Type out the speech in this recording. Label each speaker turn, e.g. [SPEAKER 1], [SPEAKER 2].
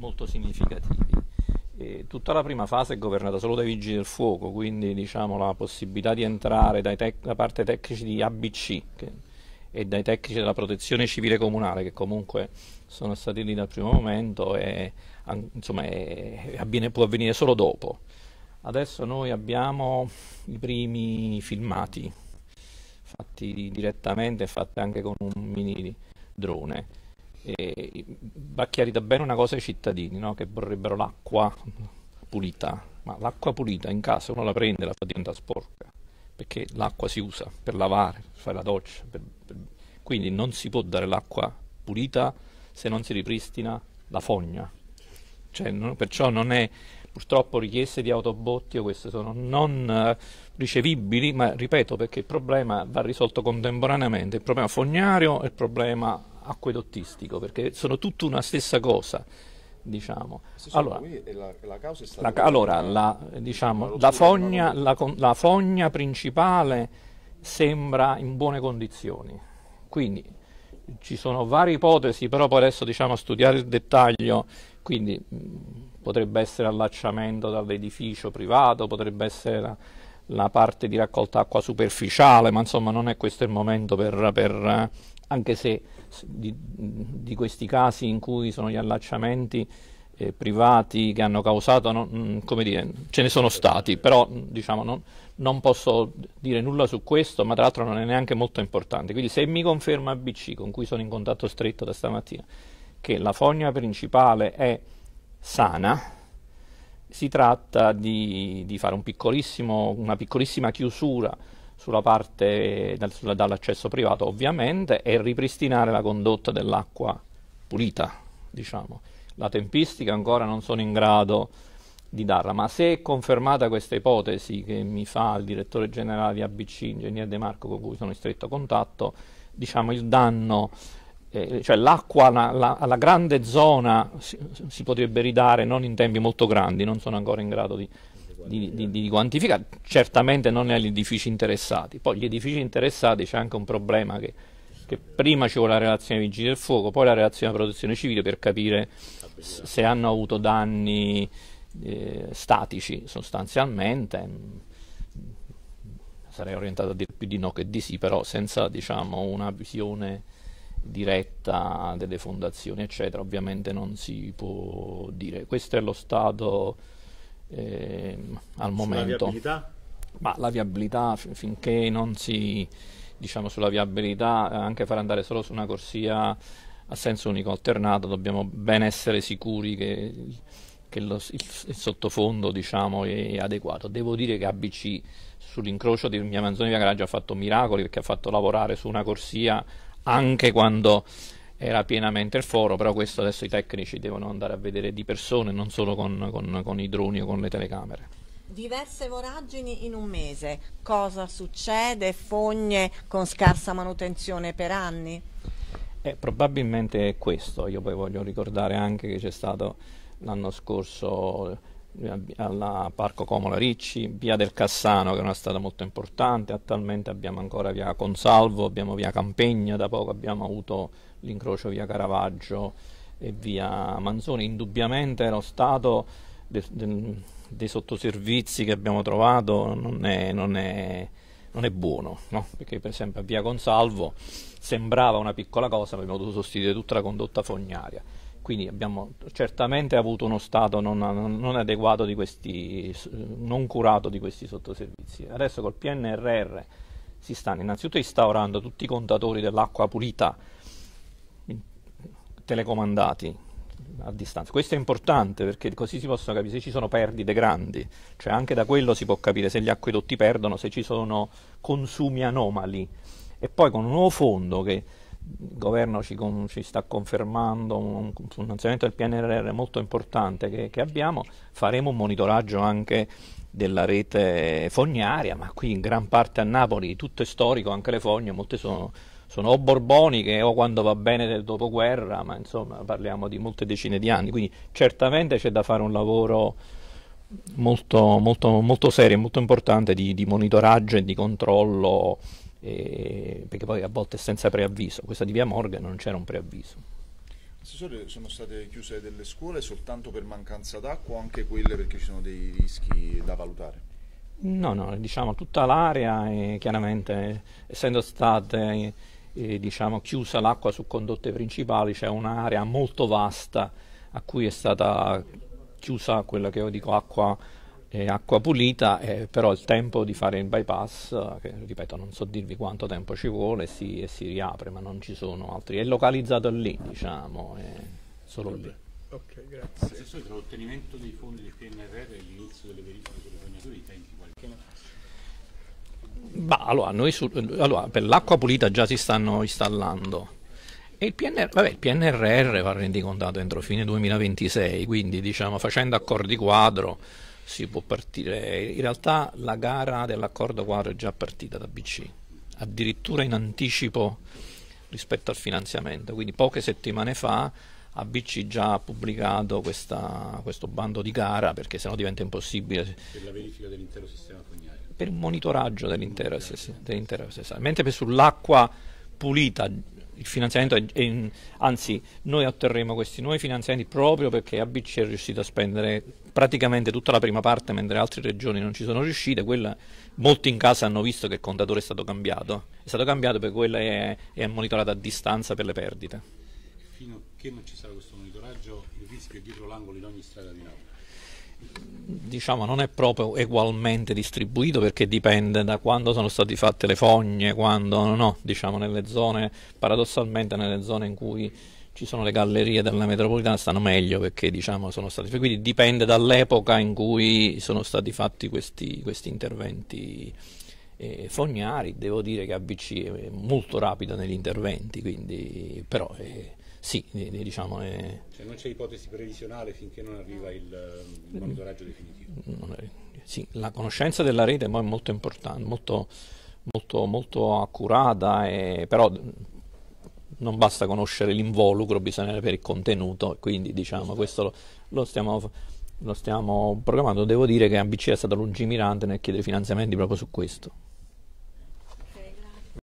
[SPEAKER 1] molto significativi. E tutta la prima fase è governata solo dai vigili del fuoco, quindi diciamo, la possibilità di entrare tec- da parte tecnici di ABC che, e dai tecnici della protezione civile comunale che comunque sono stati lì dal primo momento e an- insomma, è, avviene, può avvenire solo dopo. Adesso noi abbiamo i primi filmati fatti direttamente e fatti anche con un mini drone. E Bacchiari dà bene una cosa ai cittadini no? che vorrebbero l'acqua pulita, ma l'acqua pulita in casa uno la prende, la fa diventare sporca, perché l'acqua si usa per lavare, per fare la doccia, per, per... quindi non si può dare l'acqua pulita se non si ripristina la fogna. Cioè, non, perciò non è purtroppo richieste di autobotti o queste sono non eh, ricevibili, ma ripeto perché il problema va risolto contemporaneamente, il problema fognario e il problema acquedottistico, perché sono tutta una stessa cosa. Diciamo. Allora, la, causa è stata la, allora, la, diciamo, la fogna, la fogna principale sembra in buone condizioni, quindi ci sono varie ipotesi, però poi adesso diciamo a studiare il dettaglio, quindi mh, potrebbe essere allacciamento dall'edificio privato, potrebbe essere la, la parte di raccolta acqua superficiale, ma insomma non è questo il momento per, per eh, anche se di, di questi casi in cui sono gli allacciamenti eh, privati che hanno causato, non, mm, come dire, ce ne sono stati, però mm, diciamo, non, non, posso dire nulla su questo, ma tra l'altro non è neanche molto importante. Quindi se mi conferma ABC, con cui sono in contatto stretto da stamattina, che la fogna principale è sana, si tratta di, di fare un piccolissimo, una piccolissima chiusura sulla parte dall'accesso privato ovviamente e ripristinare la condotta dell'acqua pulita, diciamo. La tempistica ancora non sono in grado di darla, ma se è confermata questa ipotesi che mi fa il direttore generale di ABC, ingegner De Marco, con cui sono in stretto contatto, diciamo il danno, eh, cioè l'acqua alla, la, alla grande zona si, si potrebbe ridare non in tempi molto grandi, non sono ancora in grado di di, di, di quantificare, certamente non agli edifici interessati. Poi gli edifici interessati c'è anche un problema che, che prima ci vuole la relazione vigili del fuoco, poi la relazione protezione civile per capire se hanno avuto danni eh, statici sostanzialmente sarei orientato a dire più di no che di sì, però senza diciamo, una visione diretta delle fondazioni, eccetera, ovviamente non si può dire. Questo è lo stato eh, al momento. La viabilità? Ma la viabilità finché non si diciamo sulla viabilità, eh, anche far andare solo su una corsia a senso unico alternato, dobbiamo ben essere sicuri che, che lo, il, il, sottofondo diciamo, è adeguato. Devo dire che ABC sull'incrocio di Via Manzoni e Via Garaggio ha fatto miracoli perché ha fatto lavorare su una corsia anche quando era pienamente il foro, però questo adesso i tecnici devono andare a vedere di persone, non solo con, con, con i droni o con le telecamere. Diverse voragini in un mese, cosa succede? Fogne con scarsa manutenzione per anni? Eh, probabilmente è questo, io poi voglio ricordare anche che c'è stato l'anno scorso al Parco Comola Ricci, via del Cassano che è una strada molto importante, attualmente abbiamo ancora via Consalvo, abbiamo via Campegna, da poco abbiamo avuto l'incrocio via Caravaggio e via Manzoni, indubbiamente lo stato de, de, dei sottoservizi che abbiamo trovato non è, non è, non è buono, no? perché per esempio a via Consalvo sembrava una piccola cosa, ma abbiamo dovuto sostituire tutta la condotta fognaria quindi abbiamo certamente avuto uno stato non, non adeguato di questi, non curato di questi sottoservizi. Adesso col PNRR si stanno innanzitutto instaurando tutti i contatori dell'acqua pulita telecomandati a distanza. Questo è importante perché così si possono capire se ci sono perdite grandi, cioè anche da quello si può capire se gli acquedotti perdono, se ci sono consumi anomali. E poi con un nuovo fondo che il governo ci, con, ci, sta confermando un, un finanziamento del PNRR molto importante che, che, abbiamo, faremo un monitoraggio anche della rete fognaria, ma qui in gran parte a Napoli tutto è storico, anche le fogne, molte sono, sono o borboniche o quando va bene del dopoguerra, ma insomma parliamo di molte decine di anni, quindi certamente c'è da fare un lavoro molto, molto, molto serio e molto importante di, di monitoraggio e di controllo eh, perché poi a volte è senza preavviso, questa di via Morgan non c'era un preavviso. Assessore, sono state chiuse delle scuole soltanto per mancanza d'acqua o anche quelle perché ci sono dei rischi da valutare? No, no, diciamo tutta l'area è, chiaramente essendo state eh, diciamo, chiusa l'acqua su condotte principali c'è un'area molto vasta a cui è stata chiusa quella che io dico acqua eh, acqua pulita, eh, però il tempo di fare il bypass, eh, che ripeto non so dirvi quanto tempo ci vuole, si, e si riapre, ma non ci sono altri. È localizzato lì, diciamo, è solo lì. Ok, grazie. Assessore, tra l'ottenimento dei fondi del PNRR e l'inizio delle verifiche sulle fognature, i tempi qualche Bah, allora, allora, per l'acqua pulita già si stanno installando e il PNR, vabbè, il PNRR va rendicontato entro fine 2026, quindi diciamo facendo accordi quadro si può partire. In realtà la gara dell'accordo quadro è già partita da BC, addirittura in anticipo rispetto al finanziamento, quindi poche settimane fa ABC già ha pubblicato questa, questo bando di gara perché sennò diventa impossibile. Per la verifica dell'intero sistema fognario. Per il monitoraggio dell'intero, sistema. Mentre per sull'acqua pulita il finanziamento è, è in, anzi noi otterremo questi nuovi finanziamenti proprio perché ABC è riuscito a spendere praticamente tutta la prima parte mentre altre regioni non ci sono riuscite, quella, molti in casa hanno visto che il contatore è stato cambiato, è stato cambiato perché quella è, è monitorata a distanza per le perdite. Fino a che non ci sarà questo monitoraggio il rischio è dietro l'angolo in ogni strada di Napoli? diciamo non è proprio ugualmente distribuito perché dipende da quando sono state fatte le fogne, quando no, diciamo nelle zone, paradossalmente nelle zone in cui ci sono le gallerie della metropolitana stanno meglio perché diciamo sono stati quindi dipende dall'epoca in cui sono stati fatti questi, questi interventi eh, fognari, devo dire che ABC è molto rapida negli interventi, quindi però eh, sì, diciamo... È... Cioè non c'è ipotesi previsionale finché non arriva il, il monitoraggio definitivo? Mm, è, sì, la conoscenza della rete è molto importante, molto, molto, molto accurata, e, però mm, non basta conoscere l'involucro, bisogna avere il contenuto, quindi diciamo questo lo, lo stiamo lo stiamo programmando. Devo dire che ABC è stata lungimirante nel chiedere finanziamenti proprio su questo.